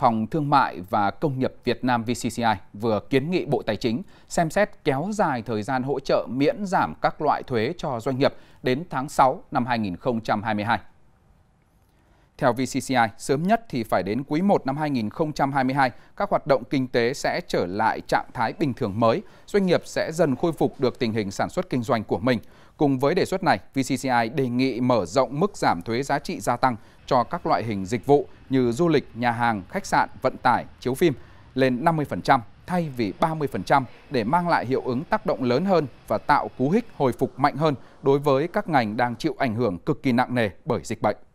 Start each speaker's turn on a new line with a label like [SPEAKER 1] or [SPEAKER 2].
[SPEAKER 1] Phòng Thương mại và Công nghiệp Việt Nam VCCI vừa kiến nghị Bộ Tài chính xem xét kéo dài thời gian hỗ trợ miễn giảm các loại thuế cho doanh nghiệp đến tháng 6 năm 2022 theo VCCI, sớm nhất thì phải đến quý 1 năm 2022, các hoạt động kinh tế sẽ trở lại trạng thái bình thường mới, doanh nghiệp sẽ dần khôi phục được tình hình sản xuất kinh doanh của mình. Cùng với đề xuất này, VCCI đề nghị mở rộng mức giảm thuế giá trị gia tăng cho các loại hình dịch vụ như du lịch, nhà hàng, khách sạn, vận tải, chiếu phim lên 50% thay vì 30% để mang lại hiệu ứng tác động lớn hơn và tạo cú hích hồi phục mạnh hơn đối với các ngành đang chịu ảnh hưởng cực kỳ nặng nề bởi dịch bệnh.